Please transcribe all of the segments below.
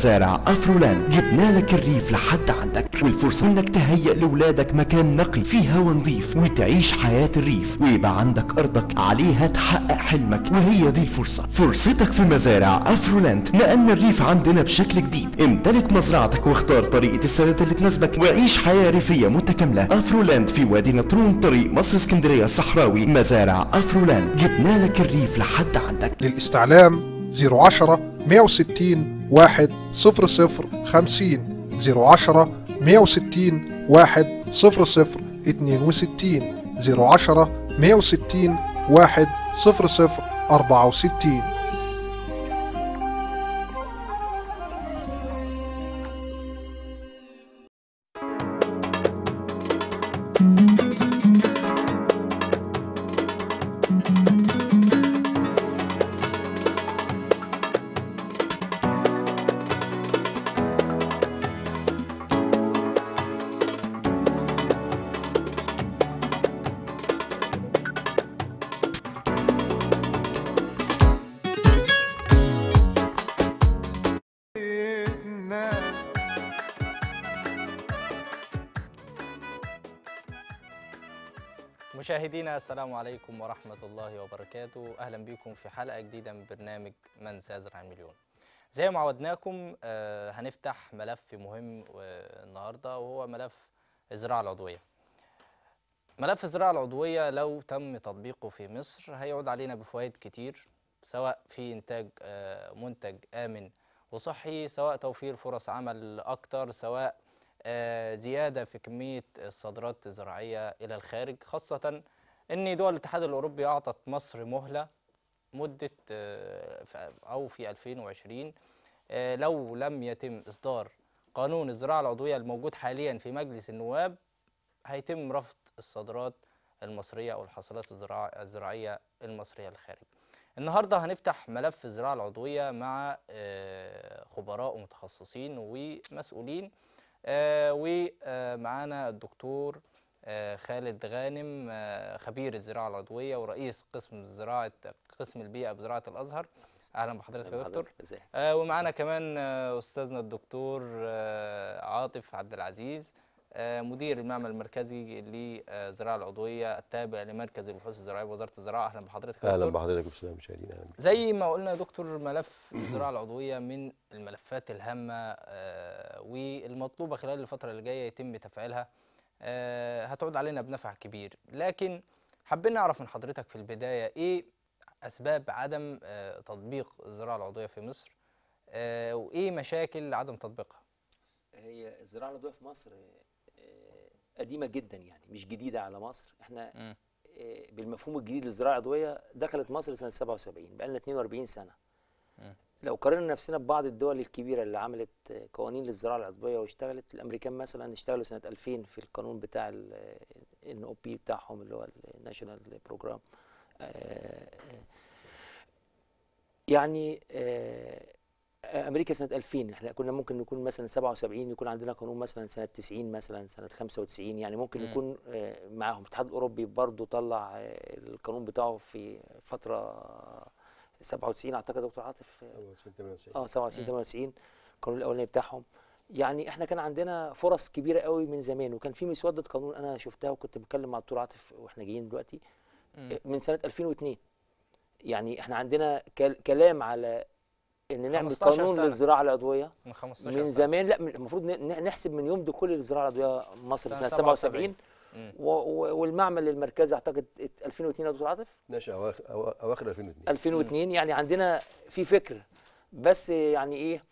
زارع افرولاند جبنا لك الريف لحد عندك والفرصه انك تهيئ لاولادك مكان نقي فيه هوا نظيف وتعيش حياه الريف ويبقى عندك ارضك عليها تحقق حلمك وهي دي الفرصه فرصتك في مزارع افرولاند نقلنا الريف عندنا بشكل جديد امتلك مزرعتك واختار طريقه السداد اللي تناسبك وعيش حياه ريفيه متكامله افرولاند في وادي نطرون طريق مصر اسكندريه الصحراوي مزارع افرولاند جبنا لك الريف لحد عندك للاستعلام 010 160 واحد صفر صفر خمسين زيرو عشرة مية وستين واحد صفر صفر اتنين وستين زيرو عشرة مية وستين واحد صفر صفر أربعة وستين مشاهدينا السلام عليكم ورحمة الله وبركاته أهلا بكم في حلقة جديدة من برنامج من سيزرع المليون زي ما عودناكم آه، هنفتح ملف مهم آه، النهاردة وهو ملف الزراعة العضوية ملف الزراعة العضوية لو تم تطبيقه في مصر هيعود علينا بفوائد كتير سواء في إنتاج آه، منتج آمن وصحي سواء توفير فرص عمل أكتر سواء آه، زيادة في كمية الصادرات الزراعية إلى الخارج خاصة أن دول الاتحاد الأوروبي أعطت مصر مهلة مدة آه، أو في 2020 آه، لو لم يتم إصدار قانون الزراعة العضوية الموجود حاليا في مجلس النواب هيتم رفض الصادرات المصرية أو الحصلات الزراعية المصرية للخارج النهاردة هنفتح ملف الزراعة العضوية مع خبراء ومتخصصين ومسؤولين آه، ومعانا الدكتور آه، خالد غانم آه، خبير الزراعه العضويه ورئيس قسم زراعه قسم البيئه بزراعه الازهر اهلا بحضرتك يا دكتور ومعانا كمان استاذنا الدكتور عاطف عبد العزيز آه، مدير المعمل المركزي للزراعه العضويه التابع لمركز البحوث الزراعيه بوزاره الزراعه اهلا بحضرتك اهلا بحضرتك استاذ مشاهدينا زي ما قلنا يا دكتور ملف الزراعه العضويه من الملفات الهامه آه، والمطلوبه خلال الفتره اللي جايه يتم تفعيلها آه، هتعود علينا بنفع كبير لكن حابين نعرف من حضرتك في البدايه ايه اسباب عدم تطبيق الزراعه العضويه في مصر وايه مشاكل عدم تطبيقها هي الزراعه العضويه في مصر قديمه جدا يعني مش جديده على مصر احنا م. آه، بالمفهوم الجديد للزراعه العضويه دخلت مصر سنه 77 بقى لنا 42 سنه م. لو قارنا نفسنا ببعض الدول الكبيره اللي عملت آه، قوانين للزراعه العضويه واشتغلت الامريكان مثلا اشتغلوا سنه 2000 في القانون بتاع ان او بي بتاعهم اللي هو الناشونال بروجرام آه، يعني آه امريكا سنه 2000 احنا كنا ممكن نكون مثلا 77 يكون عندنا قانون مثلا سنه 90 مثلا سنه 95 يعني ممكن نكون آه، معاهم الاتحاد الاوروبي برضه طلع آه، القانون بتاعه في فتره 97 اعتقد دكتور عاطف 97 اه 97 98 القانون الاولاني بتاعهم يعني احنا كان عندنا فرص كبيره قوي من زمان وكان في مسوده قانون انا شفتها وكنت بتكلم مع الدكتور عاطف واحنا جايين دلوقتي آه، من سنه 2002 يعني احنا عندنا كلام على ان نعمل قانون سنة. للزراعه العضويه من 15 من زمان سنة. لا المفروض نحسب من يوم دخول الزراعه العضويه مصر سنه 77 والمعمل المركزي اعتقد 2002 يا دكتور عاطف ماشي اواخر اواخر 2002 2002 يعني عندنا في فكر بس يعني ايه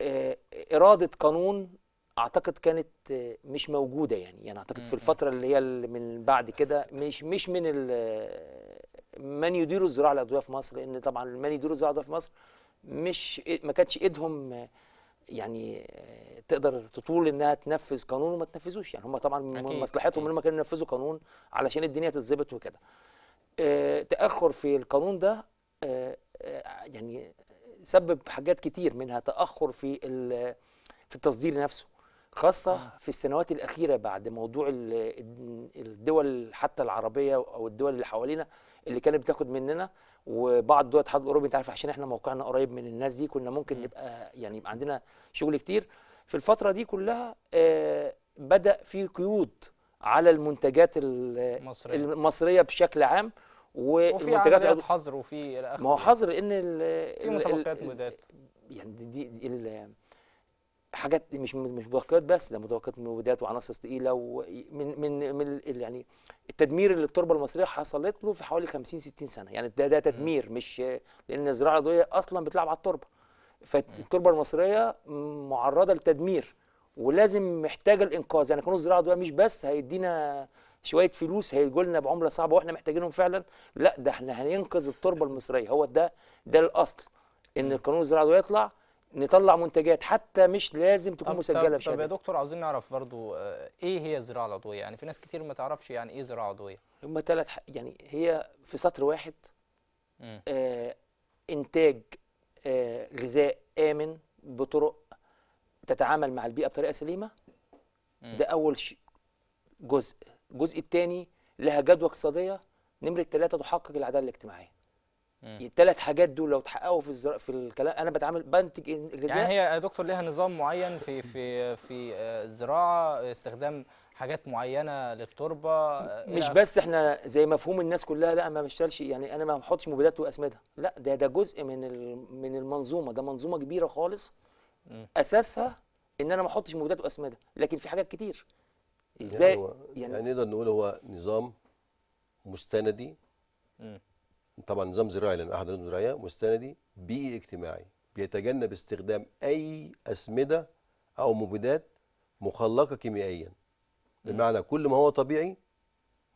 آه، اراده قانون اعتقد كانت مش موجوده يعني يعني اعتقد في الفتره اللي هي اللي من بعد كده مش مش من من يديروا الزراعه العضويه في مصر لان طبعا من يديروا الزراعه العضويه في مصر مش ما كانتش ايدهم يعني تقدر تطول انها تنفذ قانون وما تنفذوش يعني هم طبعا من مصلحتهم ان هم كانوا ينفذوا قانون علشان الدنيا تتظبط وكده آه، تاخر في القانون ده آه، آه، يعني سبب حاجات كتير منها تاخر في في التصدير نفسه خاصة آه. في السنوات الأخيرة بعد موضوع الدول حتى العربية أو الدول اللي حوالينا اللي كانت بتاخد مننا وبعض دول الاتحاد الاوروبي انت عارف عشان احنا موقعنا قريب من الناس دي كنا ممكن نبقى يعني يبقى عندنا شغل كتير في الفتره دي كلها آه، بدا في قيود على المنتجات المصريه, المصرية بشكل عام والمنتجات وفي حظر وفي ما هو حظر ان في متوقعات مودات يعني دي, دي, دي حاجات مش مش متوقعات بس ده متوكلات مبيدات وعناصر ثقيله ومن من من يعني التدمير اللي التربه المصريه حصلت له في حوالي 50 60 سنه يعني ده ده تدمير مش لان الزراعه العضويه اصلا بتلعب على التربه فالتربه المصريه معرضه للتدمير ولازم محتاجه الانقاذ يعني قانون الزراعه العضويه مش بس هيدينا شويه فلوس هيجوا لنا بعمله صعبه واحنا محتاجينهم فعلا لا ده احنا هننقذ التربه المصريه هو ده ده الاصل ان القانون الزراعه العضويه يطلع نطلع منتجات حتى مش لازم تكون طب مسجله بشكل طب يا دكتور عاوزين نعرف برضو آه، ايه هي الزراعه العضويه يعني في ناس كتير ما تعرفش يعني ايه زراعه عضويه هم ثلاث يعني هي في سطر واحد آه انتاج آه غذاء امن بطرق تتعامل مع البيئه بطريقه سليمه م. ده اول شيء جزء الجزء الثاني لها جدوى اقتصاديه نمره ثلاثه تحقق العداله الاجتماعيه الثلاث حاجات دول لو اتحققوا في الزر... في الكلام انا بتعامل بنتج الغذاء يعني هي يا دكتور ليها نظام معين في في في آه، الزراعه استخدام حاجات معينه للتربه آه، مش بس احنا زي مفهوم الناس كلها لا ما بشتغلش يعني انا ما بحطش مبيدات واسمده لا ده ده جزء من من المنظومه ده منظومه كبيره خالص م. اساسها ان انا ما احطش مبيدات واسمده لكن في حاجات كتير يعني ازاي يعني, يعني, يعني نقدر نقول هو نظام مستندي م. طبعا نظام زراعي لان احد نظام زراعيه مستندي بيئي اجتماعي بيتجنب استخدام اي اسمده او مبيدات مخلقه كيميائيا بمعنى كل ما هو طبيعي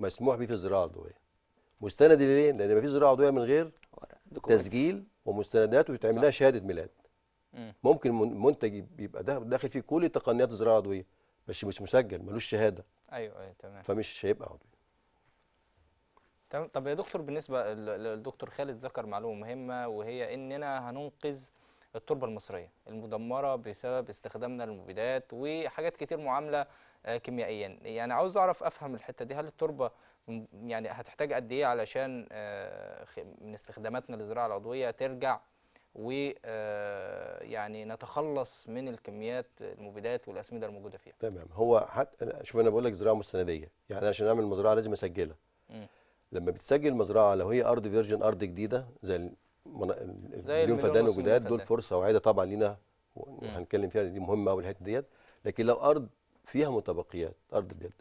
مسموح به في الزراعه العضويه مستند ليه لان ما فيش زراعه عضويه من غير تسجيل ومستندات ويتعمل لها شهاده ميلاد ممكن منتج يبقى داخل فيه كل تقنيات الزراعه العضويه بس مش مسجل ملوش شهاده ايوه ايوه تمام فمش هيبقى عضوي تمام طب يا دكتور بالنسبه للدكتور خالد ذكر معلومه مهمه وهي اننا هننقذ التربه المصريه المدمره بسبب استخدامنا للمبيدات وحاجات كتير معامله آه، كيميائيا يعني عاوز اعرف افهم الحته دي هل التربه يعني هتحتاج قد ايه علشان آه، من استخداماتنا للزراعه العضويه ترجع و آه، يعني نتخلص من الكميات المبيدات والاسمده الموجوده فيها تمام هو حتى شوف انا بقول لك زراعه مستنديه يعني عشان اعمل مزرعه لازم اسجلها لما بتسجل مزرعه لو هي ارض فيرجن ارض جديده زي اليوم فدان وجداد دول فرصه واعده طبعا لينا هنتكلم فيها دي مهمه قوي الحته ديت لكن لو ارض فيها متبقيات ارض ديت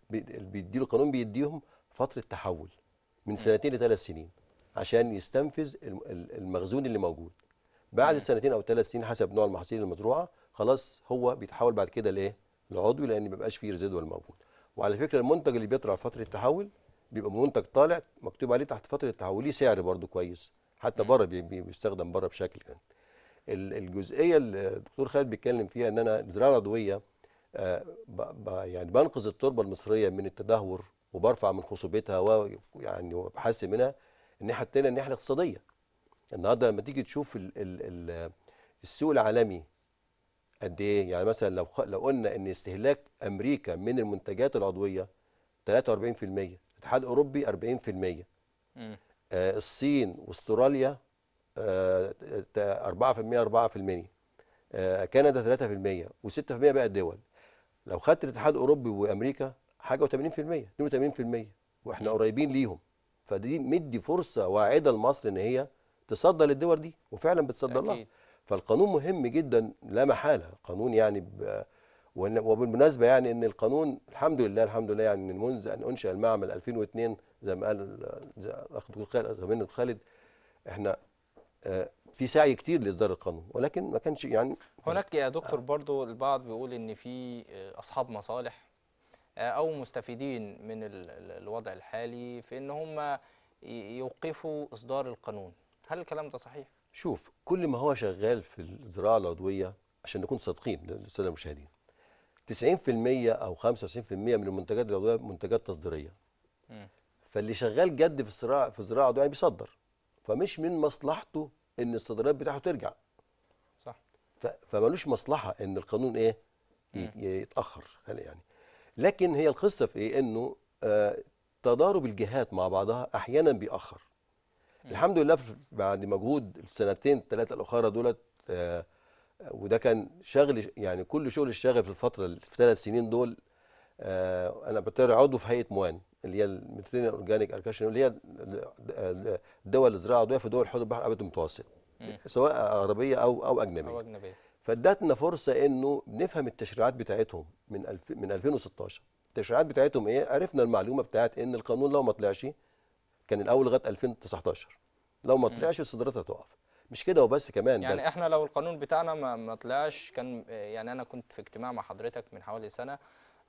بيديله القانون بيديهم فتره تحول من سنتين لثلاث سنين عشان يستنفذ المخزون اللي موجود بعد سنتين او ثلاث سنين حسب نوع المحاصيل المزروعه خلاص هو بيتحول بعد كده لايه؟ لعضوي لان ما بيبقاش فيه ريزيدوال موجود وعلى فكره المنتج اللي بيطلع فتره التحول بيبقى منتج طالع مكتوب عليه تحت فتره ليه سعر برده كويس حتى بره بيستخدم بره بشكل يعني الجزئيه اللي الدكتور خالد بيتكلم فيها ان انا الزراعه العضويه آه، يعني بنقذ التربه المصريه من التدهور وبرفع من خصوبتها ويعني وبحسن منها الناحيه الثانيه الناحيه الاقتصاديه النهارده لما تيجي تشوف الـ الـ السوق العالمي قد ايه يعني مثلا لو لو قلنا ان استهلاك امريكا من المنتجات العضويه 43% الاتحاد الاوروبي 40% امم آه، الصين واستراليا 4% آه، 4% آه، كندا 3% و6% بقى الدول لو خدت الاتحاد الاوروبي وامريكا حاجه و80% 82% واحنا قريبين ليهم فدي مدي فرصه واعده لمصر ان هي تصدى للدول دي وفعلا بتصدى لها فالقانون مهم جدا لا محاله قانون يعني وبالمناسبة يعني أن القانون الحمد لله الحمد لله يعني من منذ أن أنشأ المعمل 2002 زي ما قال الأخ زميلنا خالد إحنا آه، في سعي كتير لإصدار القانون ولكن ما كانش يعني هناك يا دكتور برضو البعض بيقول إن في آه، أصحاب مصالح آه، أو مستفيدين من الوضع الحالي في إن هم يوقفوا إصدار القانون هل الكلام ده صحيح؟ شوف كل ما هو شغال في الزراعة العضوية عشان نكون صادقين للسادة المشاهدين 90% او 95% من المنتجات العضويه منتجات تصديريه فاللي شغال جد في الصراع في الزراعه العضويه يعني بيصدر فمش من مصلحته ان الصادرات بتاعته ترجع صح فمالوش مصلحه ان القانون ايه يتاخر يعني لكن هي القصه في ايه انه آه تضارب الجهات مع بعضها احيانا بيأخر الحمد لله بعد مجهود السنتين الثلاثه الاخرى دولت آه وده كان شغل يعني كل شغل الشغل في الفتره في ثلاث سنين دول آه انا بتابع عضو في هيئه موان اللي هي المترين اورجانيك اركاشن اللي هي الدول الزراعه العضويه في دول حدود البحر الابيض المتوسط سواء عربيه او او اجنبيه او اجنبيه فادتنا فرصه انه نفهم التشريعات بتاعتهم من الف... من 2016 التشريعات بتاعتهم ايه عرفنا المعلومه بتاعت ان القانون لو ما طلعش كان الاول لغايه 2019 لو ما طلعش الصادرات هتقف مش كده وبس كمان يعني احنا لو القانون بتاعنا ما, ما طلعش كان يعني انا كنت في اجتماع مع حضرتك من حوالي سنه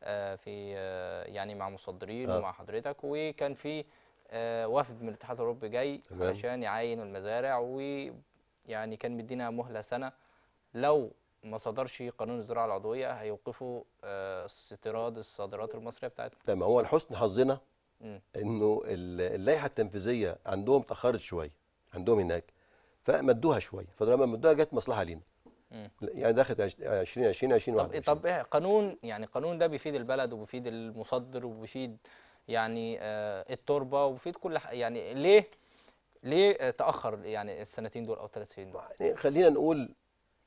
آه، في آه، يعني مع مصدرين آه. ومع حضرتك وكان في آه، وفد من الاتحاد الاوروبي جاي علشان يعين المزارع ويعني كان مدينا مهله سنه لو ما صدرش قانون الزراعه العضويه هيوقفوا استيراد الصادرات المصريه بتاعتنا تمام هو لحسن حظنا انه اللائحه التنفيذيه عندهم تاخرت شويه عندهم هناك فمدوها شويه فلما مدوها جت مصلحه لينا يعني دخلت 20 20 20 طب إيه، طب إيه قانون يعني قانون ده بيفيد البلد وبيفيد المصدر وبيفيد يعني آه التربه وبيفيد كل يعني ليه ليه تاخر يعني السنتين دول او الثلاث سنين دول؟ يعني خلينا نقول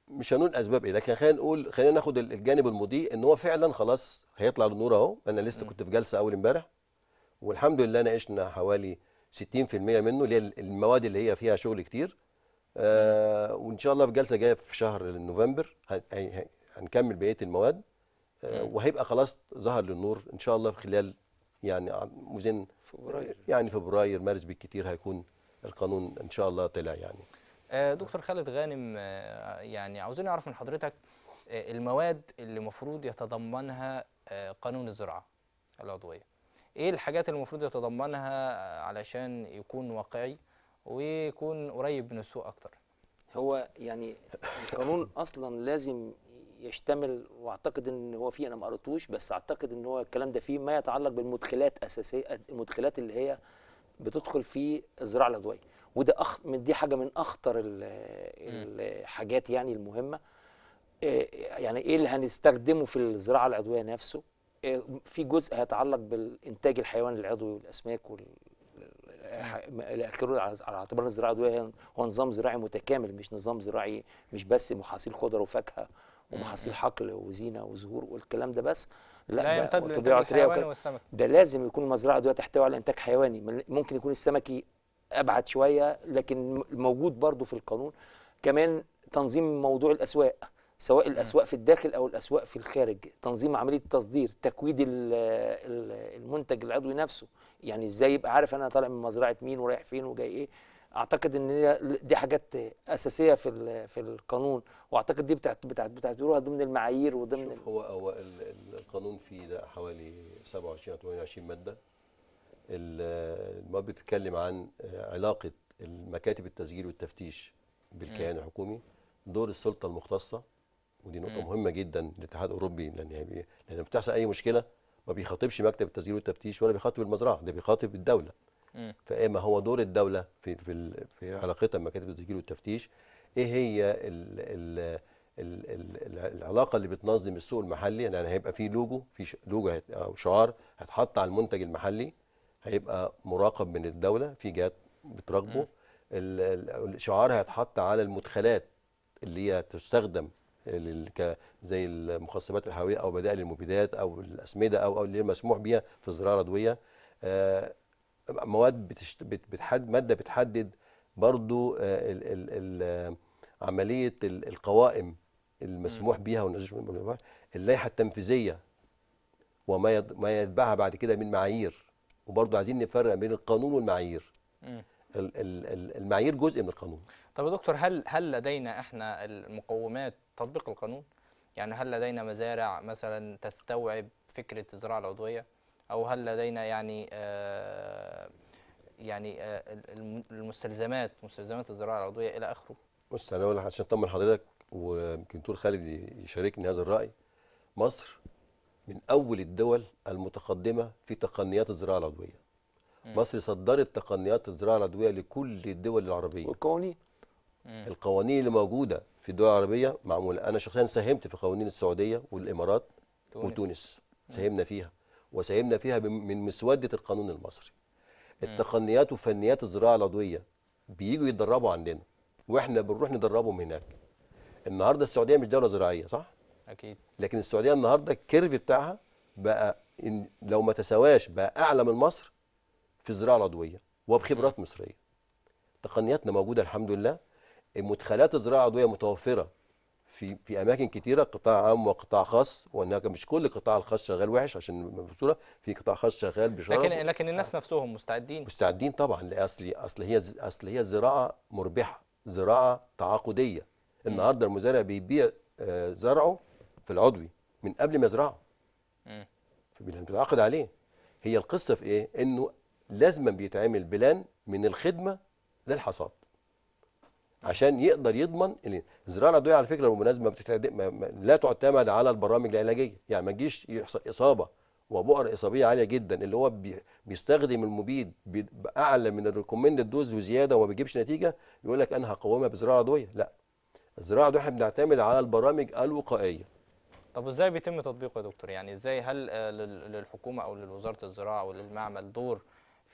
مش هنقول اسباب ايه لكن خلينا نقول خلينا ناخد الجانب المضيء ان هو فعلا خلاص هيطلع للنور اهو انا لسه كنت في جلسه اول امبارح والحمد لله ناقشنا حوالي 60% منه اللي هي المواد اللي هي فيها شغل كتير آه، وان شاء الله في جلسه جايه في شهر نوفمبر هنكمل بقيه المواد آه، وهيبقى خلاص ظهر للنور ان شاء الله في خلال يعني مزن فبراير يعني فبراير مارس بالكتير هيكون القانون ان شاء الله طلع يعني آه، دكتور خالد غانم يعني عاوزين نعرف من حضرتك المواد اللي المفروض يتضمنها قانون الزراعه العضويه ايه الحاجات اللي المفروض يتضمنها علشان يكون واقعي ويكون قريب من السوق اكتر هو يعني القانون اصلا لازم يشتمل واعتقد ان هو فيه انا ما قريتوش بس اعتقد ان هو الكلام ده فيه ما يتعلق بالمدخلات اساسيه المدخلات اللي هي بتدخل في الزراعه العضويه وده أخ... دي حاجه من اخطر الحاجات يعني المهمه آه، يعني ايه اللي هنستخدمه في الزراعه العضويه نفسه آه، في جزء هيتعلق بالانتاج الحيواني العضوي والاسماك وال... الاكرون على اعتبار الزراعه العضويه هو نظام زراعي متكامل مش نظام زراعي مش بس محاصيل خضر وفاكهه ومحاصيل حقل وزينه وزهور والكلام ده بس لا, لا يمتد للانتاج والسمك ده لازم يكون المزرعه العضويه تحتوي على انتاج حيواني ممكن يكون السمكي ابعد شويه لكن موجود برضو في القانون كمان تنظيم موضوع الاسواق سواء الاسواق في الداخل او الاسواق في الخارج تنظيم عمليه التصدير تكويد المنتج العضوي نفسه يعني ازاي يبقى عارف انا طالع من مزرعه مين ورايح فين وجاي ايه اعتقد ان دي حاجات اساسيه في في القانون واعتقد دي بتعتبروها ضمن المعايير وضمن شوف هو هو القانون فيه ده حوالي 27 او 28 ماده ما بتتكلم عن علاقه مكاتب التسجيل والتفتيش بالكيان الحكومي دور السلطه المختصه ودي نقطه مهمه جدا للاتحاد الاوروبي لان يعني لان بتحصل اي مشكله ما بيخاطبش مكتب التسجيل والتفتيش ولا بيخاطب المزرعه ده بيخاطب الدوله فاما هو دور الدوله في في, في علاقتها بمكاتب التسجيل والتفتيش ايه هي الـ الـ الـ الـ العلاقه اللي بتنظم السوق المحلي يعني هيبقى في لوجو في لوجو او شعار هيتحط على المنتج المحلي هيبقى مراقب من الدوله في جهات بتراقبه الشعار هيتحط على المدخلات اللي هي تستخدم زي المخصبات الحيويه او بدائل المبيدات او الاسمده او او اللي مسموح بيها في الزراعه العضويه آه، مواد بتشت... بتحد ماده بتحدد برضو آه، ال... ال... ال... عمليه القوائم المسموح بيها والمسموح اللائحه التنفيذيه وما يد... ما يتبعها بعد كده من معايير وبرضو عايزين نفرق بين القانون والمعايير المعايير جزء من القانون طب يا دكتور هل هل لدينا احنا المقومات تطبيق القانون يعني هل لدينا مزارع مثلا تستوعب فكره الزراعه العضويه او هل لدينا يعني آه يعني آه المستلزمات مستلزمات الزراعه العضويه الى اخره بص انا اقول عشان اطمن حضرتك ويمكن تقول خالد يشاركني هذا الراي مصر من اول الدول المتقدمه في تقنيات الزراعه العضويه مصر صدرت تقنيات الزراعه العضويه لكل الدول العربيه والقوانين القوانين اللي موجوده في الدول العربيه معموله انا شخصيا ساهمت في قوانين السعوديه والامارات تونس. وتونس ساهمنا فيها وساهمنا فيها من مسوده القانون المصري التقنيات وفنيات الزراعه العضويه بييجوا يتدربوا عندنا واحنا بنروح ندربهم هناك النهارده السعوديه مش دوله زراعيه صح اكيد لكن السعوديه النهارده الكيرف بتاعها بقى إن لو ما تساواش بقى اعلى من مصر في الزراعه العضويه وبخبرات مصريه تقنياتنا موجوده الحمد لله مدخلات الزراعه العضويه متوفره في في اماكن كثيره قطاع عام وقطاع خاص وهناك مش كل قطاع الخاص شغال وحش عشان بصوره في قطاع خاص شغال بشرف لكن لكن الناس نفسهم مستعدين مستعدين طبعا لاصل اصل هي اصل هي زراعه مربحه زراعه تعاقديه النهارده المزارع بيبيع آه، زرعه في العضوي من قبل ما يزرعه بيتعاقد عليه هي القصه في ايه انه لازما بيتعمل بلان من الخدمه للحصاد عشان يقدر يضمن الزراعه العضويه على فكره بالمناسبه لا تعتمد على البرامج العلاجيه يعني ما تجيش يحصل اصابه وبؤر اصابيه عاليه جدا اللي هو بيستخدم المبيد باعلى من الريكومندد دوز وزياده وما بيجيبش نتيجه يقول لك انا هقومها بزراعه عضويه لا الزراعه العضويه احنا بنعتمد على البرامج الوقائيه طب وازاي بيتم تطبيقه يا دكتور يعني ازاي هل آه، للحكومه او لوزاره الزراعه او للمعمل دور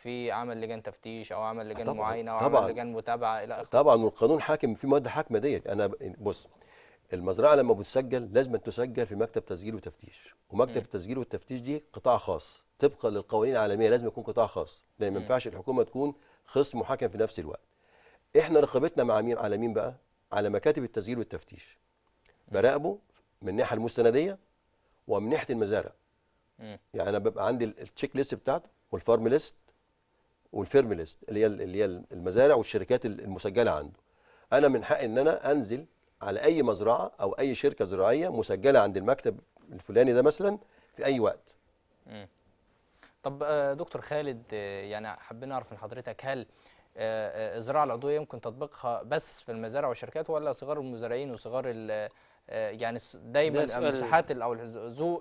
في عمل لجان تفتيش او عمل لجان طبعًا معاينه او طبعًا عمل لجان متابعه الى اخره طبعا والقانون حاكم في مواد حاكمه ديت انا بص المزرعه لما بتسجل لازم تسجل في مكتب تسجيل وتفتيش ومكتب التسجيل والتفتيش دي قطاع خاص طبقا للقوانين العالميه لازم يكون قطاع خاص لان ما ينفعش الحكومه تكون خصم وحاكم في نفس الوقت احنا رقابتنا مع مين على مين بقى على مكاتب التسجيل والتفتيش براقبه من الناحيه المستنديه ومن ناحيه المزارع يعني انا ببقى عندي التشيك ليست بتاعته والفارم ليست والفيرم ليست اللي هي اللي هي المزارع والشركات المسجله عنده انا من حقي ان انا انزل على اي مزرعه او اي شركه زراعيه مسجله عند المكتب الفلاني ده مثلا في اي وقت مم. طب آه، دكتور خالد آه، يعني حابين نعرف من حضرتك هل آه، الزراعه العضويه يمكن تطبيقها بس في المزارع والشركات ولا صغار المزارعين وصغار آه، يعني دايما المساحات او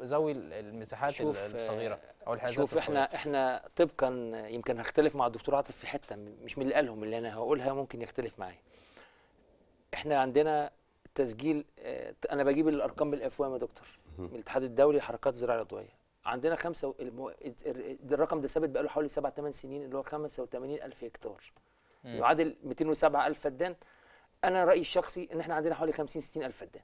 ذوي المساحات الصغيره او الحاجات شوف الصغيرة. احنا احنا طبقا يمكن هختلف مع الدكتور عاطف في حته مش من اللي قالهم اللي انا هقولها ممكن يختلف معايا احنا عندنا تسجيل آه، انا بجيب الارقام بالافوام يا دكتور من الاتحاد الدولي للحركات الزراعه العضويه عندنا خمسة الرقم ده ثابت بقاله حوالي 7 8 سنين اللي هو 85 الف هكتار يعادل 207 الف فدان انا رايي الشخصي ان احنا عندنا حوالي 50 60 الف فدان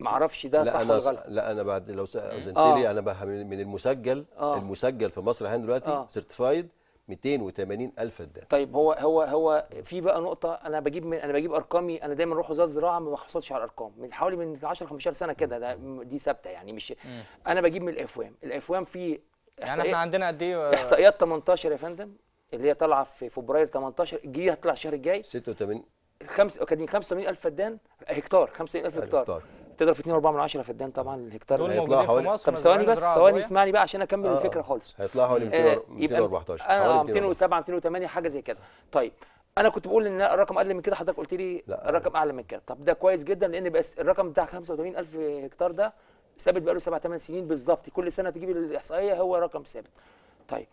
معرفش ده صح ولا غلط لا انا بعد لو اذنت لي آه. انا من المسجل آه. المسجل في مصر الحين دلوقتي آه. سيرتيفايد 280 الف فدان طيب هو هو هو في بقى نقطه انا بجيب من انا بجيب ارقامي انا دايما اروح وزاره الزراعه ما بحصلش على الارقام من حوالي من 10 15 سنه كده ده دي ثابته يعني مش مم. انا بجيب من الافوام الافوام في يعني احنا عندنا قد ايه احصائيات 18 يا فندم اللي هي طالعه في فبراير 18 الجديده هتطلع الشهر الجاي 86 خمس كان 85000 فدان هكتار 85000 الف هكتار. تقدر في 2.4 من 10 فدان طبعا الهكتار دول موجودين في مصر طب ثواني بس ثواني اسمعني بقى عشان اكمل آه الفكره خالص هيطلع حوالي 214 اه 207 208 حاجه زي كده طيب انا كنت بقول ان الرقم اقل من كده حضرتك قلت لي لا. الرقم اعلى من كده طب ده كويس جدا لان بس الرقم بتاع 85000 هكتار ده ثابت بقاله 7 8 سنين بالظبط كل سنه تجيب الاحصائيه هو رقم ثابت طيب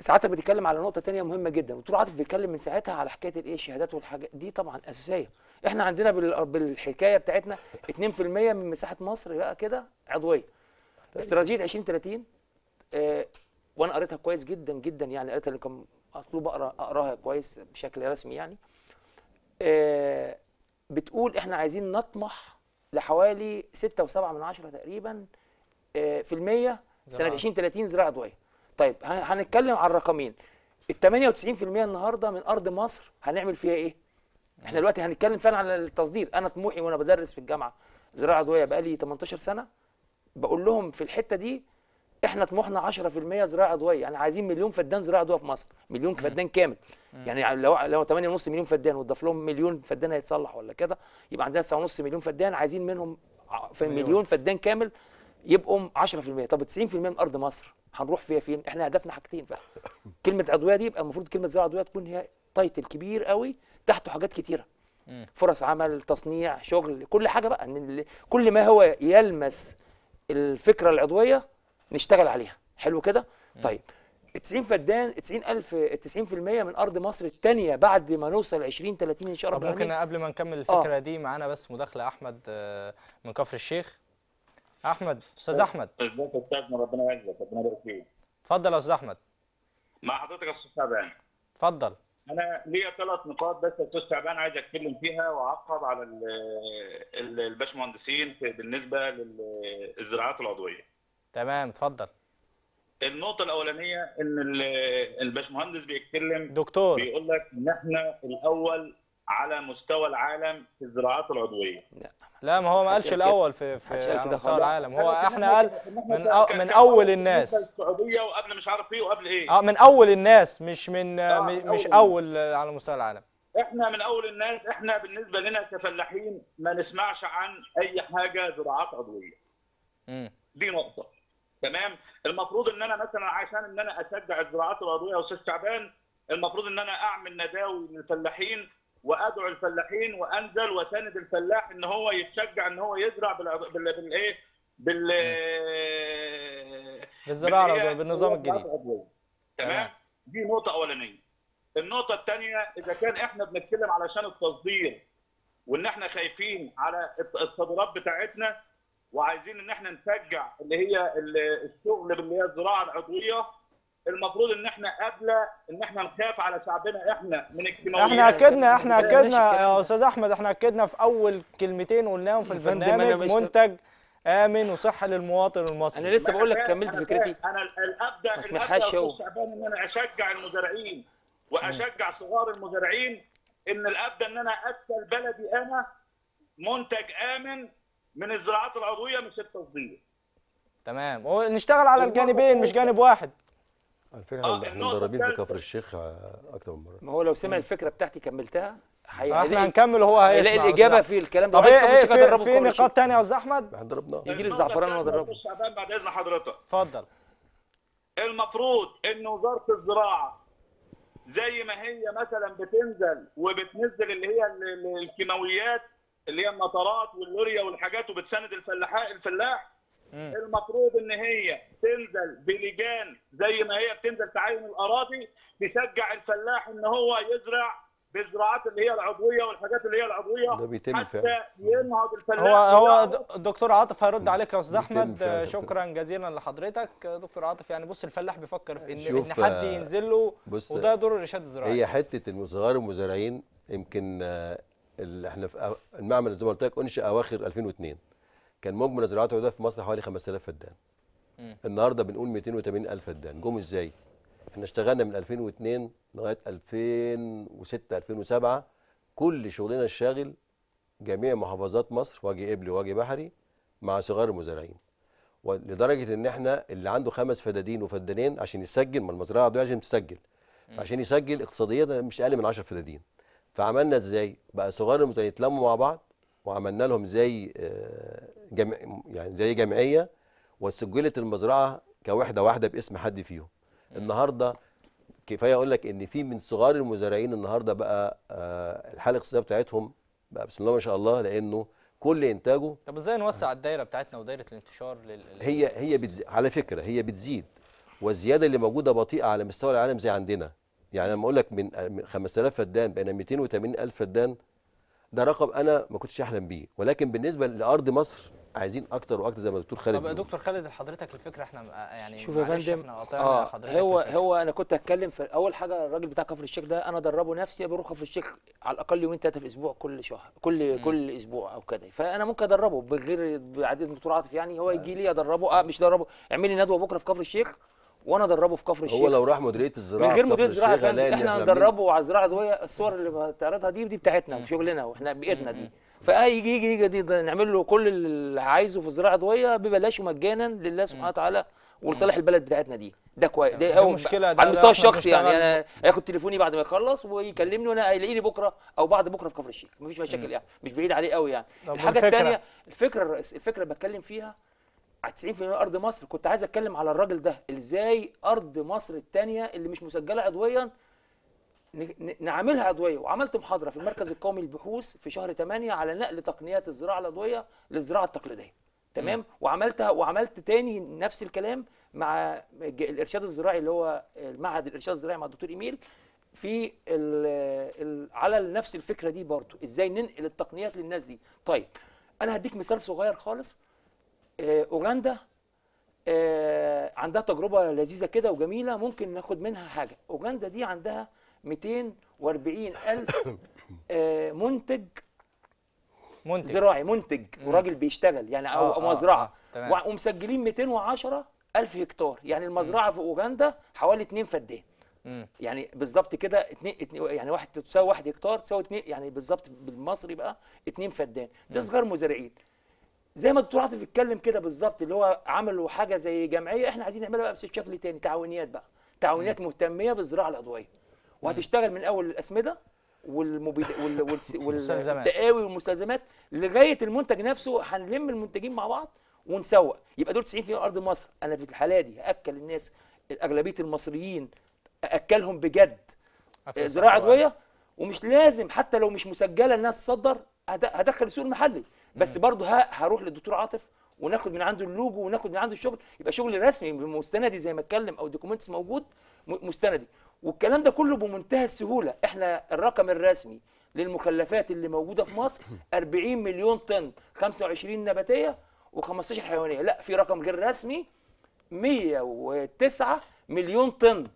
ساعتها بتتكلم على نقطه ثانيه مهمه جدا ودكتور عاطف بيتكلم من ساعتها على حكايه الايه الشهادات والحاجات دي طبعا اساسيه احنا عندنا بالحكايه بتاعتنا 2% من مساحه مصر بقى كده عضويه استراتيجيه 2030 آه وانا قريتها كويس جدا جدا يعني قريتها كان مطلوب اقرا اقراها كويس بشكل رسمي يعني آه بتقول احنا عايزين نطمح لحوالي 6.7 من عشرة تقريبا آه في المية سنة 2030 زراعة عضوية طيب هنتكلم على الرقمين ال 98% النهارده من ارض مصر هنعمل فيها ايه؟ احنا دلوقتي هنتكلم فعلا على التصدير انا طموحي وانا بدرس في الجامعه زراعه عضويه بقالي 18 سنه بقول لهم في الحته دي احنا طموحنا 10% زراعه عضويه يعني عايزين مليون فدان زراعه عضويه في مصر مليون فدان كامل يعني لو لو 8.5 مليون فدان وتضاف لهم مليون فدان هيتصلح ولا كده يبقى عندنا 9.5 مليون فدان عايزين منهم في مليون فدان كامل يبقوا 10% طب 90% من ارض مصر هنروح فيها فين احنا هدفنا حاجتين بقى كلمه عضويه دي يبقى المفروض كلمه زراعه عضويه تكون هي تايتل كبير قوي تحته حاجات كتيره فرص عمل تصنيع شغل كل حاجه بقى كل ما هو يلمس الفكره العضويه نشتغل عليها حلو كده طيب 90 فدان 90000 90% من ارض مصر الثانيه بعد ما نوصل 20 30 ان شاء الله ممكن قبل ما نكمل الفكره آه. دي معانا بس مداخله احمد آه، من كفر الشيخ احمد استاذ آه، احمد ازيك يا ربنا يعزك ربنا يبارك فيك اتفضل يا استاذ احمد مع حضرتك يا استاذ تعبان يعني. اتفضل انا ليا ثلاث نقاط بس استاذ تعبان عايز اتكلم فيها واعقب على الباشمهندسين بالنسبه للزراعات العضويه. تمام اتفضل. النقطة الأولانية إن الباشمهندس بيتكلم دكتور بيقول لك إن إحنا الأول على مستوى العالم في الزراعات العضويه لا ما هو ما قالش الاول في في على مستوى العالم هو احنا قال من أو من اول الناس السعوديه وقبل مش عارف ايه وقبل ايه اه من اول الناس مش من آه، مش اول على مستوى العالم احنا من اول الناس احنا بالنسبه لنا كفلاحين ما نسمعش عن اي حاجه زراعات عضويه امم دي نقطه تمام المفروض ان انا مثلا عشان ان انا اشجع الزراعات العضويه يا استاذ شعبان المفروض ان انا اعمل نداوي للفلاحين وادعو الفلاحين وانزل وساند الفلاح ان هو يتشجع ان هو يزرع بال بالايه بال بالزراعه بالنظام الجديد تمام دي نقطه اولانيه النقطه الثانيه اذا كان احنا بنتكلم علشان التصدير وان احنا خايفين على الصادرات بتاعتنا وعايزين ان احنا نشجع اللي هي الشغل اللي هي الزراعه العضويه المفروض ان احنا قبل ان احنا نخاف على شعبنا احنا من الكيماويات احنا اكدنا احنا اكدنا يا استاذ احمد احنا اكدنا في اول كلمتين قلناهم في البرنامج منتج امن وصحه للمواطن المصري انا لسه بقول لك كملت فكرتي انا الابدا ما سمحهاش هو ان انا اشجع المزارعين واشجع صغار المزارعين ان الابدا ان انا ادخل بلدي انا منتج امن من الزراعات العضويه مش التصدير تمام ونشتغل على الجانبين مش جانب واحد الفكره آه احنا مدربين في كفر الشيخ اكتر من مره ما هو لو سمع الفكره بتاعتي كملتها احنا هنكمل وهو هيسمع الاجابه في الكلام ده طب إيه-, ايه في, في نقاط ثانيه يا استاذ احمد احنا ضربناه يجي لي الزعفران وانا بص الشعبان بعد اذن حضرتك اتفضل المفروض ان وزاره الزراعه زي ما هي مثلا بتنزل وبتنزل اللي هي الكيماويات اللي هي المطارات واللوريا والحاجات وبتساند الفلاح الفلاح المفروض ان هي تنزل بلجان زي ما هي بتنزل تعاين الاراضي تشجع الفلاح ان هو يزرع بالزراعات اللي هي العضويه والحاجات اللي هي العضويه ده بيتم حتى ينهض الفلاح هو هو الدكتور عاطف هيرد عليك يا استاذ احمد شكرا جزيلا لحضرتك دكتور عاطف يعني بص الفلاح بيفكر في ان ان حد آه، ينزل له وده دور الارشاد الزراعي هي حته المزارعين يمكن آه، اللي احنا في المعمل زي ما قلت لك انشئ اواخر 2002 كان مجمل الزراعات والعودة في مصر حوالي 5000 فدان النهارده بنقول 280000 فدان جم ازاي احنا اشتغلنا من 2002 لغايه 2006 2007 كل شغلنا الشاغل جميع محافظات مصر واجي قبلي واجي بحري مع صغار المزارعين لدرجه ان احنا اللي عنده خمس فدادين وفدانين عشان يسجل ما المزرعه دي عشان تسجل عشان يسجل اقتصاديا مش اقل من 10 فدادين فعملنا ازاي بقى صغار المزارعين يتلموا مع بعض وعملنا لهم زي آه، جمع يعني زي جمعيه وسجلت المزرعه كوحده واحده باسم حد فيهم النهارده كفايه اقول لك ان في من صغار المزارعين النهارده بقى آه، الحاله الاقتصاديه بتاعتهم بقى بسم الله ما شاء الله لانه كل انتاجه طب ازاي نوسع الدايره بتاعتنا ودايره الانتشار لل... هي هي بتز... على فكره هي بتزيد والزياده اللي موجوده بطيئه على مستوى العالم زي عندنا يعني لما اقول لك من 5000 آه، فدان بقينا 280000 فدان ده رقم انا ما كنتش احلم بيه ولكن بالنسبه لارض مصر عايزين اكتر واكتر زي ما الدكتور خالد طب دكتور خالد لحضرتك الفكره احنا آه، يعني شوف يا فندم آه حضرتك هو الفكرة. هو انا كنت اتكلم في اول حاجه الراجل بتاع كفر الشيخ ده انا دربه نفسي بروح كفر الشيخ على الاقل يومين ثلاثه في الاسبوع كل شهر كل م. كل اسبوع او كده فانا ممكن ادربه بغير بعد اذن دكتور عاطف يعني هو آه. يجي لي ادربه اه مش ادربه اعمل لي ندوه بكره في كفر الشيخ وانا ادربه في كفر الشيخ هو لو راح مديريه الزراعه من غير مديريه الزراعه احنا هندربه على الزراعه عضويه الصور اللي بتعرضها دي دي بتاعتنا وشغلنا واحنا بايدنا دي فاي يجي يجي يجي نعمل له كل اللي عايزه في الزراعه عضويه ببلاش ومجانا لله سبحانه وتعالى ولصالح البلد بتاعتنا دي ده كويس يعني ده هو مشكله ده على المستوى الشخصي يعني انا ياخد تليفوني بعد ما يخلص ويكلمني وانا لي بكره او بعد بكره في كفر الشيخ مفيش مشاكل يعني مش بعيد عليه قوي يعني الحاجه الثانيه الفكره الرئيس الفكره اللي بتكلم فيها 90% من ارض مصر كنت عايز اتكلم على الراجل ده ازاي ارض مصر الثانيه اللي مش مسجله عضويا نعملها عضويه وعملت محاضره في المركز القومي للبحوث في شهر 8 على نقل تقنيات الزراعه العضويه للزراعه التقليديه تمام وعملتها وعملت تاني نفس الكلام مع الارشاد الزراعي اللي هو المعهد الارشاد الزراعي مع الدكتور ايميل في الـ على نفس الفكره دي برضو ازاي ننقل التقنيات للناس دي طيب انا هديك مثال صغير خالص آه، اوغندا آه، عندها تجربه لذيذه كده وجميله ممكن ناخد منها حاجه اوغندا دي عندها 240 الف آه، منتج منتج زراعي منتج وراجل بيشتغل يعني او آه مزرعه آه ومسجلين 210 الف هكتار يعني المزرعه م. في اوغندا حوالي 2 فدان يعني بالظبط كده اتنين اتنين يعني واحد تساوي 1 هكتار تساوي 2 يعني بالظبط بالمصري بقى 2 فدان ده صغار مزارعين زي ما الدكتور عاطف اتكلم كده بالظبط اللي هو عملوا حاجه زي جمعيه احنا عايزين نعملها بقى بس الشكل تاني تعاونيات بقى تعاونيات مهتميه بالزراعه العضويه وهتشتغل من اول الاسمده والمبيد... وال... وال... والتقاوي والمستلزمات لغايه المنتج نفسه هنلم المنتجين مع بعض ونسوق يبقى دول 90% ارض مصر انا في الحاله دي هاكل الناس اغلبيه المصريين اكلهم بجد زراعه عضويه ومش لازم حتى لو مش مسجله انها تصدر هدخل السوق المحلي بس برضه هروح للدكتور عاطف وناخد من عنده اللوجو وناخد من عنده الشغل يبقى شغل رسمي مستندي زي ما اتكلم او دوكيومنتس موجود مستندي والكلام ده كله بمنتهى السهوله احنا الرقم الرسمي للمخلفات اللي موجوده في مصر 40 مليون طن 25 نباتيه و15 حيوانيه لا في رقم غير رسمي 109 مليون طن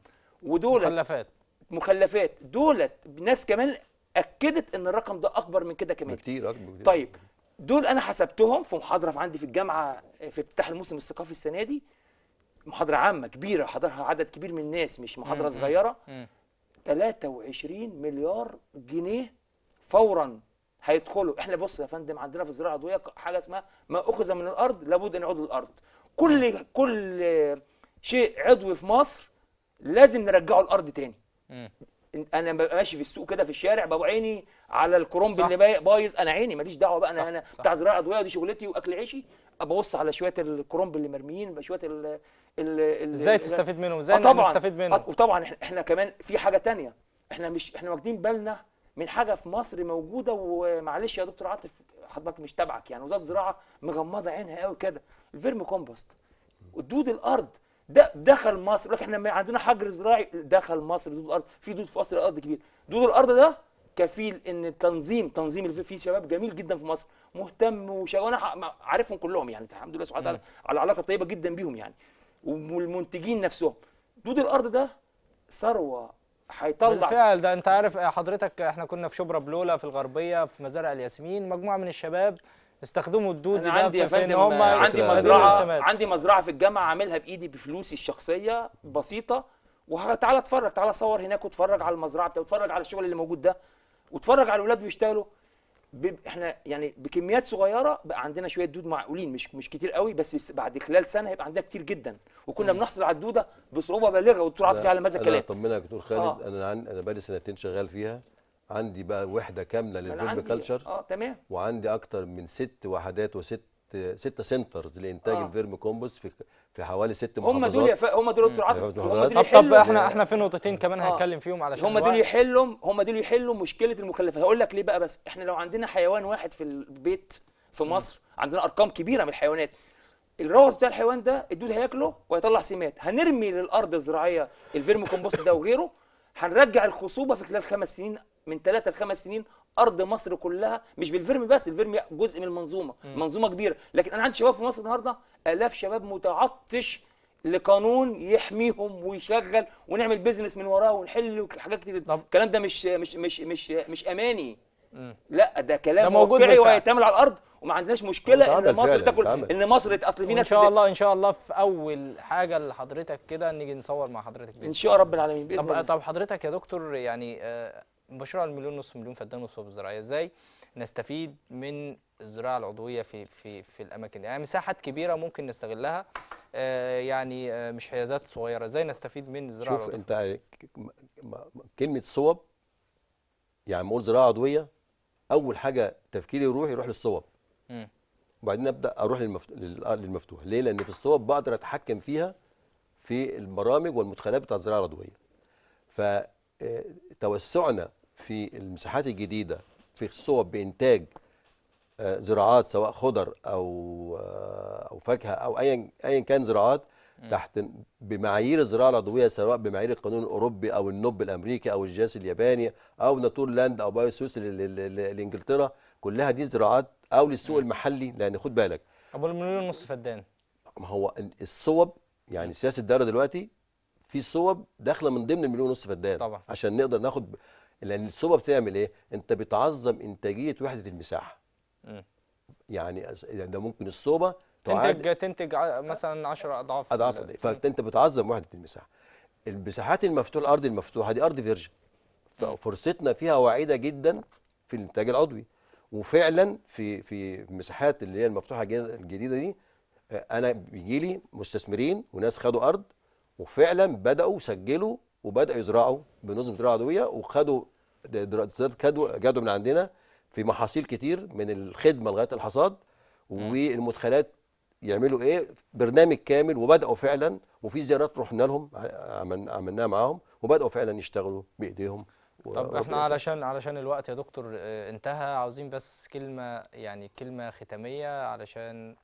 ودول مخلفات مخلفات دولت ناس كمان اكدت ان الرقم ده اكبر من كده كمان بكتير اكبر بكتير. طيب دول انا حسبتهم في محاضره في عندي في الجامعه في افتتاح الموسم الثقافي السنه دي محاضره عامه كبيره حضرها عدد كبير من الناس مش محاضره صغيره 23 مليار جنيه فورا هيدخلوا احنا بص يا فندم عندنا في الزراعه العضويه حاجه اسمها ما اخذ من الارض لابد ان يعود للارض كل كل شيء عضوي في مصر لازم نرجعه الارض تاني انا ماشي في السوق كده في الشارع بابو عيني على الكرنب اللي بايظ انا عيني ماليش دعوه بقى انا صح. انا بتاع زراعه ادويه دي شغلتي واكل عيشي ابص على شويه الكرنب اللي مرميين شويه ال ازاي تستفيد منهم ازاي آه، نستفيد منهم آه، وطبعا احنا, احنا كمان في حاجه تانية احنا مش احنا واخدين بالنا من حاجه في مصر موجوده ومعلش يا دكتور عاطف حضرتك مش تبعك يعني وزاره الزراعه مغمضه عينها قوي كده الفيرم كومبوست الدود الارض ده دخل مصر لك احنا ما عندنا حجر زراعي دخل مصر دود الارض في دود في مصر الارض كبير دود الارض ده كفيل ان التنظيم تنظيم اللي فيه شباب جميل جدا في مصر مهتم وانا عارفهم كلهم يعني الحمد لله سبحانه وتعالى على علاقه طيبه جدا بيهم يعني والمنتجين نفسهم دود الارض ده ثروه هيطلع بالفعل ده انت عارف حضرتك احنا كنا في شبرا بلولا في الغربيه في مزارع الياسمين مجموعه من الشباب استخدموا الدود أنا عندي يا فندم هم عندي مزرعه عندي مزرعه في الجامعه عاملها بايدي بفلوسي الشخصيه بسيطه وتعالى اتفرج تعالى صور هناك واتفرج على المزرعه بتاعتي واتفرج على الشغل اللي موجود ده واتفرج على الاولاد بيشتغلوا احنا يعني بكميات صغيره بقى عندنا شويه دود معقولين مش مش كتير قوي بس بعد خلال سنه هيبقى عندنا كتير جدا وكنا بنحصل على الدوده بصعوبه بالغه والدكتور عاطف على ماذا الكلام انا اطمنك يا دكتور خالد آه. انا عن انا بقالي سنتين شغال فيها عندي بقى وحده كامله للفيلم كلتشر اه تمام وعندي اكتر من ست وحدات وست ست سنترز لانتاج آه. الفيرم كومبوس في في حوالي ست محافظات هم دول يف... هم دول دكتور عطف هم دول طب طب احنا احنا في نقطتين كمان آه. هنتكلم فيهم علشان هم دول يحلوا هم دول يحلوا مشكله المخلفات هقول لك ليه بقى بس احنا لو عندنا حيوان واحد في البيت في مصر م. عندنا ارقام كبيره من الحيوانات الروث بتاع الحيوان ده الدود هياكله وهيطلع سمات هنرمي للارض الزراعيه الفيرم كومبوست ده وغيره هنرجع الخصوبه في خلال خمس سنين من ثلاثة لخمس سنين ارض مصر كلها مش بالفيرمي بس الفيرمي جزء من المنظومه م. منظومه كبيره لكن انا عندي شباب في مصر النهارده الاف شباب متعطش لقانون يحميهم ويشغل ونعمل بيزنس من وراه ونحل حاجات كتير الكلام ده مش مش مش مش مش اماني مم. لا ده كلام ده موجود واقعي وهيتعمل على الارض وما عندناش مشكله ان مصر تاكل ان مصر اصل في ناس ان شاء الله ان شاء الله في اول حاجه لحضرتك كده نيجي نصور مع حضرتك بإذن ان شاء رب العالمين باذن طب, طب حضرتك يا دكتور يعني آه مشروع المليون نص مليون فدان وصوب زراعيه ازاي نستفيد من الزراعه العضويه في في في الاماكن يعني مساحات كبيره ممكن نستغلها آه يعني آه مش حيازات صغيره ازاي نستفيد من الزراعه شوف العضويه شوف انت كلمه صوب يعني نقول زراعه عضويه اول حاجه تفكيري يروح يروح للصوب وبعدين ابدا اروح للمفتوح, للمفتوح. ليه لان في الصوب بقدر اتحكم فيها في البرامج والمدخلات بتاع الزراعه العضويه فتوسعنا آه، في المساحات الجديده في الصوب بانتاج آه، زراعات سواء خضر او آه، او فاكهه او ايا ايا كان زراعات تحت بمعايير الزراعه العضويه سواء بمعايير القانون الاوروبي او النوب الامريكي او الجاس الياباني او ناتور لاند او بايو سويس لانجلترا كلها دي زراعات او للسوق المحلي لان خد بالك ابو المليون ونص فدان ما هو الصوب يعني سياسه الدوله دلوقتي في صوب داخله من ضمن المليون ونص فدان طبعا عشان نقدر ناخد لان الصوبه بتعمل ايه انت بتعظم انتاجيه وحده المساحه م. يعني, يعني ده ممكن الصوبه تنتج تنتج مثلا 10 اضعاف اضعاف إيه؟ فانت بتعظم وحده المساحه المساحات المفتوحه الارض المفتوحه دي ارض فيرجن ففرصتنا فيها واعده جدا في الانتاج العضوي وفعلا في في المساحات اللي هي المفتوحه الجديده دي آه، انا بيجي لي مستثمرين وناس خدوا ارض وفعلا بداوا سجلوا وبداوا يزرعوا بنظم زراعه عضويه وخدوا دراسات جدوى جدوى من عندنا في محاصيل كتير من الخدمه لغايه الحصاد والمدخلات يعملوا ايه برنامج كامل وبداوا فعلا وفي زيارات رحنا لهم عملناها معاهم وبداوا فعلا يشتغلوا بايديهم طب احنا علشان علشان الوقت يا دكتور آه، انتهى عاوزين بس كلمه يعني كلمه ختاميه علشان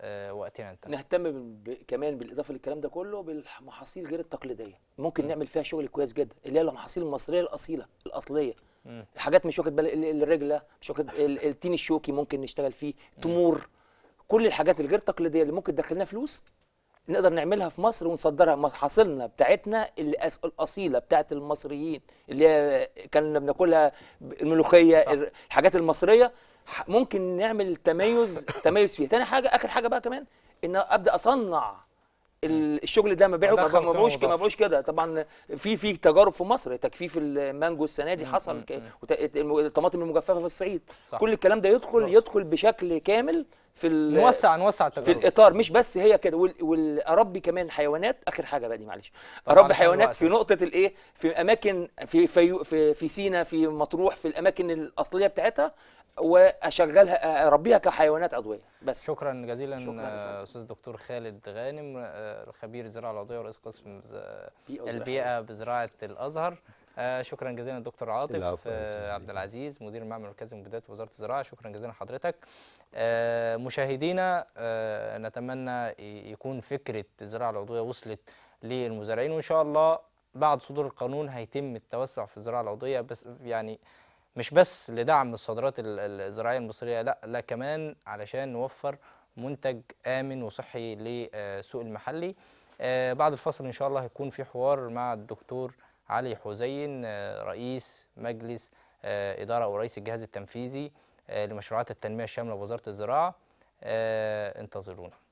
آه، وقتنا انتهى نهتم ب... كمان بالاضافه للكلام ده كله بالمحاصيل غير التقليديه ممكن م. نعمل فيها شغل كويس جدا اللي هي المحاصيل المصريه الاصيله الاصليه م. حاجات مش واخد بالك الرجله مش واخد التين الشوكي ممكن نشتغل فيه تمور كل الحاجات الغير تقليديه اللي ممكن تدخلنا فلوس نقدر نعملها في مصر ونصدرها محاصيلنا بتاعتنا الاصيله بتاعت المصريين اللي هي كنا بناكلها الملوخيه صح. الحاجات المصريه ممكن نعمل تميز تميز فيها تاني حاجه اخر حاجه بقى كمان ان ابدا اصنع الشغل ده مبيعه ما مبيعوش ما مبيعوش كده طبعا في في تجارب في مصر تجفيف المانجو السنه دي حصل الطماطم المجففه في الصعيد صح. كل الكلام ده يدخل بص. يدخل بشكل كامل في نوسع نوسع في الاطار مش بس هي كده والاربي كمان حيوانات اخر حاجه بقى دي معلش اربي حيوانات في نقطه الايه في اماكن في في في, في سينا في مطروح في الاماكن الاصليه بتاعتها واشغلها اربيها كحيوانات عضويه بس شكرا جزيلا شكرا استاذ دكتور خالد غانم آه، خبير الزراعه العضويه ورئيس قسم البيئه بزراعه الازهر آه شكرا جزيلا دكتور عاطف آه عبد العزيز مدير معمل مركز مبيدات وزاره الزراعه شكرا جزيلا حضرتك آه، مشاهدينا آه، نتمنى يكون فكرة الزراعة العضوية وصلت للمزارعين وإن شاء الله بعد صدور القانون هيتم التوسع في الزراعة العضوية بس يعني مش بس لدعم الصادرات الزراعية المصرية لا لا كمان علشان نوفر منتج آمن وصحي للسوق المحلي آه، بعد الفصل إن شاء الله هيكون في حوار مع الدكتور علي حزين رئيس مجلس إدارة ورئيس الجهاز التنفيذي آه، لمشروعات التنمية الشاملة بوزارة الزراعة آه، انتظرونا